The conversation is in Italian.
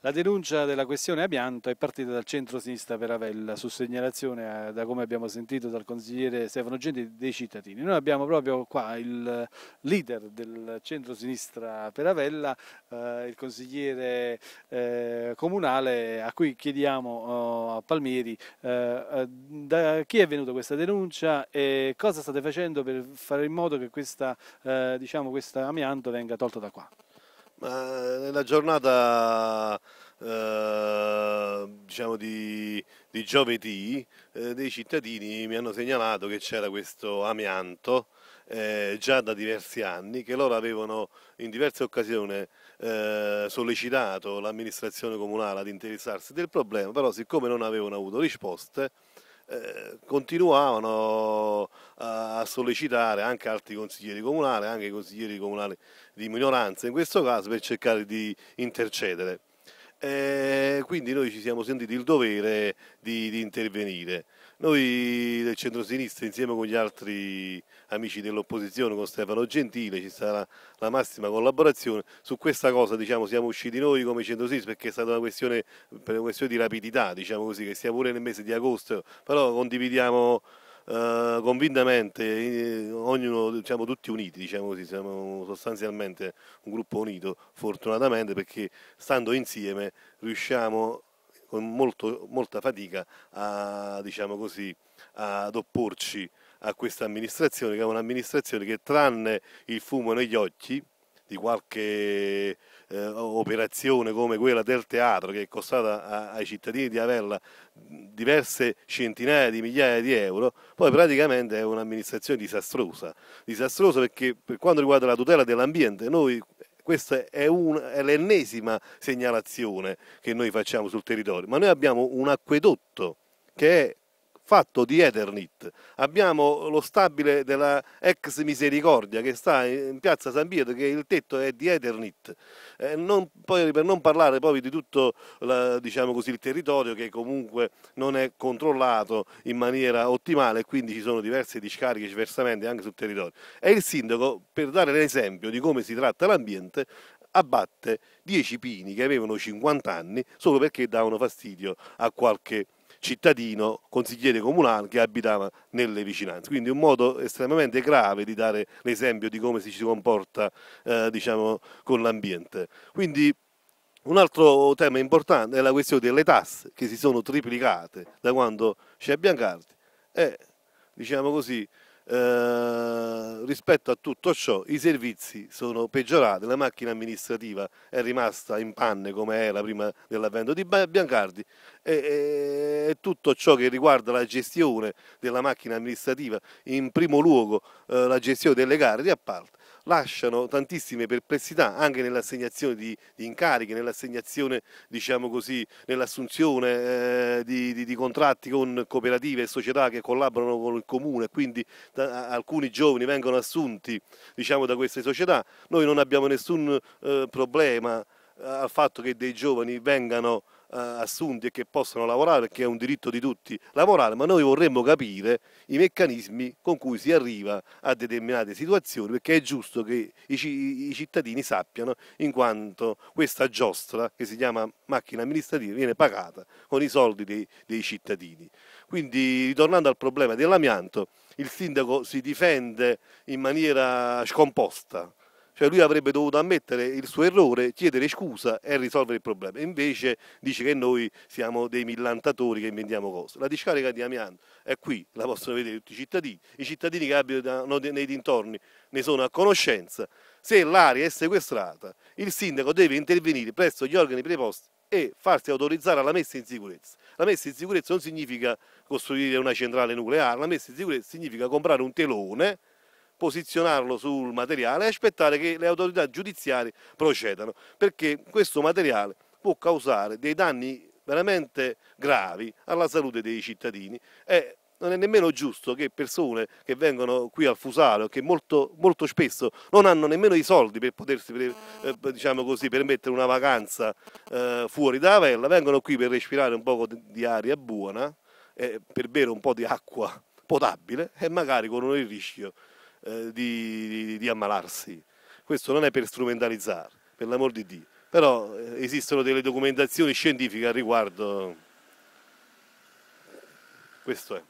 La denuncia della questione Abianto è partita dal centro-sinistra per Avella su segnalazione, eh, da come abbiamo sentito dal consigliere Stefano Genti, dei cittadini. Noi abbiamo proprio qua il eh, leader del centro-sinistra Veravella, eh, il consigliere eh, comunale a cui chiediamo oh, a Palmieri eh, eh, da chi è venuta questa denuncia e cosa state facendo per fare in modo che questa, diciamo, questo amianto venga tolto da qua. Ma nella giornata eh, diciamo di, di giovedì eh, dei cittadini mi hanno segnalato che c'era questo amianto eh, già da diversi anni che loro avevano in diverse occasioni eh, sollecitato l'amministrazione comunale ad interessarsi del problema, però siccome non avevano avuto risposte eh, continuavano eh, a sollecitare anche altri consiglieri comunali, anche consiglieri comunali di minoranza in questo caso per cercare di intercedere. Eh, quindi noi ci siamo sentiti il dovere di, di intervenire. Noi del centrosinistra insieme con gli altri amici dell'opposizione, con Stefano Gentile, ci sarà la massima collaborazione. Su questa cosa diciamo, siamo usciti noi come centrosinistra perché è stata una questione, una questione di rapidità, diciamo così, che sia pure nel mese di agosto, però condividiamo eh, convintamente, eh, ognuno, diciamo, tutti uniti, diciamo così, siamo sostanzialmente un gruppo unito, fortunatamente perché stando insieme riusciamo con molto, molta fatica a, diciamo così, ad opporci a questa amministrazione, che è un'amministrazione che tranne il fumo negli occhi di qualche eh, operazione come quella del teatro che è costata a, ai cittadini di Avella diverse centinaia di migliaia di euro, poi praticamente è un'amministrazione disastrosa. Disastrosa perché per quanto riguarda la tutela dell'ambiente, noi questa è, un, è l'ennesima segnalazione che noi facciamo sul territorio, ma noi abbiamo un acquedotto che è fatto di Eternit. Abbiamo lo stabile della ex Misericordia che sta in piazza San Pietro, che il tetto è di Eternit. Eh, non, poi, per non parlare poi di tutto la, diciamo così, il territorio che comunque non è controllato in maniera ottimale, quindi ci sono diverse discariche diversamente anche sul territorio. E il sindaco, per dare l'esempio di come si tratta l'ambiente, abbatte 10 pini che avevano 50 anni solo perché davano fastidio a qualche cittadino, consigliere comunale che abitava nelle vicinanze. Quindi un modo estremamente grave di dare l'esempio di come ci si comporta eh, diciamo, con l'ambiente. Quindi un altro tema importante è la questione delle tasse che si sono triplicate da quando c'è Biancardi e diciamo così eh, rispetto a tutto ciò i servizi sono peggiorati, la macchina amministrativa è rimasta in panne come era prima dell'avvento di Biancardi e, e, e, tutto ciò che riguarda la gestione della macchina amministrativa, in primo luogo eh, la gestione delle gare di appalto, lasciano tantissime perplessità anche nell'assegnazione di, di, incarichi, nell'assegnazione, diciamo così, nell'assunzione eh, di, di, di, contratti con cooperative e società che collaborano con il comune, quindi da, alcuni giovani vengono assunti diciamo, da queste società. Noi non abbiamo nessun eh, problema eh, al fatto che dei giovani vengano eh, assunti e che possano lavorare perché è un diritto di tutti lavorare, ma noi vorremmo capire i meccanismi con cui si arriva a determinate situazioni perché è giusto che i, cittadini sappiano in quanto questa giostra che si chiama macchina amministrativa viene pagata con i soldi dei, dei cittadini. Quindi ritornando al problema dell'amianto, il sindaco si difende in maniera scomposta, cioè lui avrebbe dovuto ammettere il suo errore, chiedere scusa e risolvere il problema. Invece dice che noi siamo dei millantatori che inventiamo cose. La discarica di Amianto è qui, la possono vedere tutti i cittadini. I cittadini che abitano nei dintorni ne sono a conoscenza. Se l'area è sequestrata, il sindaco deve intervenire presso gli organi preposti e farsi autorizzare alla messa in sicurezza. La messa in sicurezza non significa costruire una centrale nucleare, la messa in sicurezza significa comprare un telone posizionarlo sul materiale e aspettare che le autorità giudiziarie procedano, perché questo materiale può causare dei danni veramente gravi alla salute dei cittadini e non è nemmeno giusto che persone che vengono qui al Fusaro, che molto, molto spesso non hanno nemmeno i soldi per potersi per, eh, diciamo così, permettere una vacanza eh, fuori da Avella, vengono qui per respirare un po' di aria buona, eh, per bere un po' di acqua potabile e magari con il rischio eh, di, di, di, ammalarsi. Questo non è per strumentalizzare, per l'amor di Dio. Però eh, esistono delle documentazioni scientifiche al riguardo. Questo è.